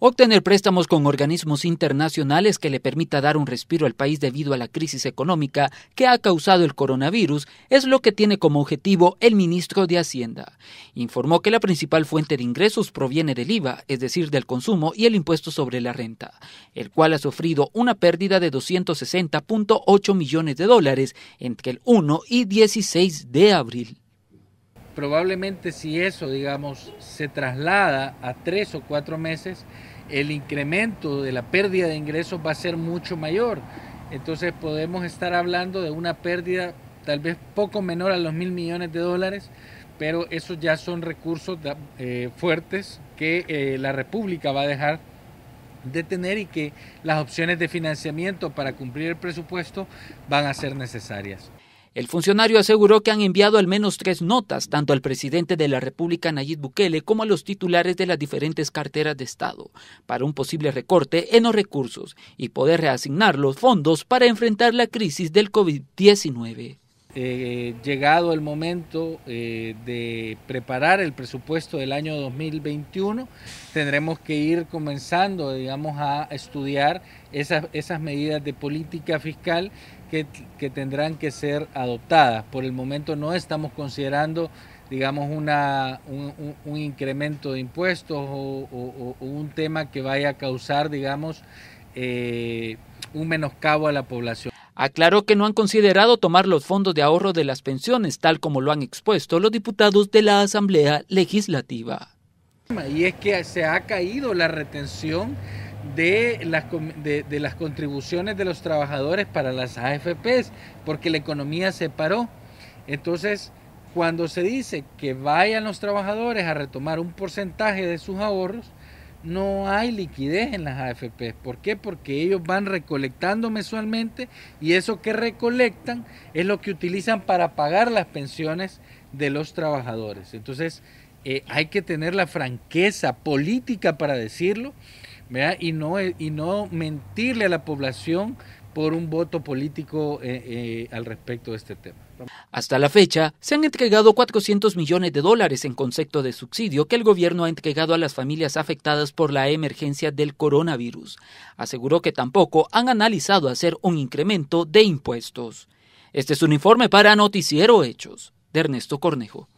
Obtener préstamos con organismos internacionales que le permita dar un respiro al país debido a la crisis económica que ha causado el coronavirus es lo que tiene como objetivo el ministro de Hacienda. Informó que la principal fuente de ingresos proviene del IVA, es decir, del consumo y el impuesto sobre la renta, el cual ha sufrido una pérdida de 260.8 millones de dólares entre el 1 y 16 de abril probablemente si eso, digamos, se traslada a tres o cuatro meses, el incremento de la pérdida de ingresos va a ser mucho mayor. Entonces podemos estar hablando de una pérdida tal vez poco menor a los mil millones de dólares, pero esos ya son recursos eh, fuertes que eh, la República va a dejar de tener y que las opciones de financiamiento para cumplir el presupuesto van a ser necesarias. El funcionario aseguró que han enviado al menos tres notas, tanto al presidente de la República Nayib Bukele como a los titulares de las diferentes carteras de Estado, para un posible recorte en los recursos y poder reasignar los fondos para enfrentar la crisis del COVID-19. Eh, llegado el momento eh, de preparar el presupuesto del año 2021, tendremos que ir comenzando, digamos, a estudiar esas, medidas de política fiscal que, tendrán que ser adoptadas. Por el momento no estamos considerando digamos, un, incremento de impuestos o, un tema que vaya a causar, digamos, eh, un menoscabo a la población. Aclaró que no han considerado tomar los fondos de ahorro de las pensiones, tal como lo han expuesto los diputados de la Asamblea Legislativa. Y es que se ha caído la retención de las, las contribuciones de los trabajadores para las AFPs, porque la economía se paró. Entonces, cuando se dice que vayan los trabajadores a retomar un porcentaje de sus ahorros, no hay liquidez en las AFP. ¿Por qué? Porque ellos van recolectando mensualmente y eso que recolectan es lo que utilizan para pagar las pensiones de los trabajadores. Entonces, eh, hay que tener la franqueza política para decirlo Y, no, eh, y no mentirle a la población por un voto político eh, al respecto de este tema. Hasta la fecha, se han entregado 400 millones de dólares en concepto de subsidio que el gobierno ha entregado a las familias afectadas por la emergencia del coronavirus. Aseguró que tampoco han analizado hacer un incremento de impuestos. Este es un informe para Noticiero Hechos, de Ernesto Cornejo.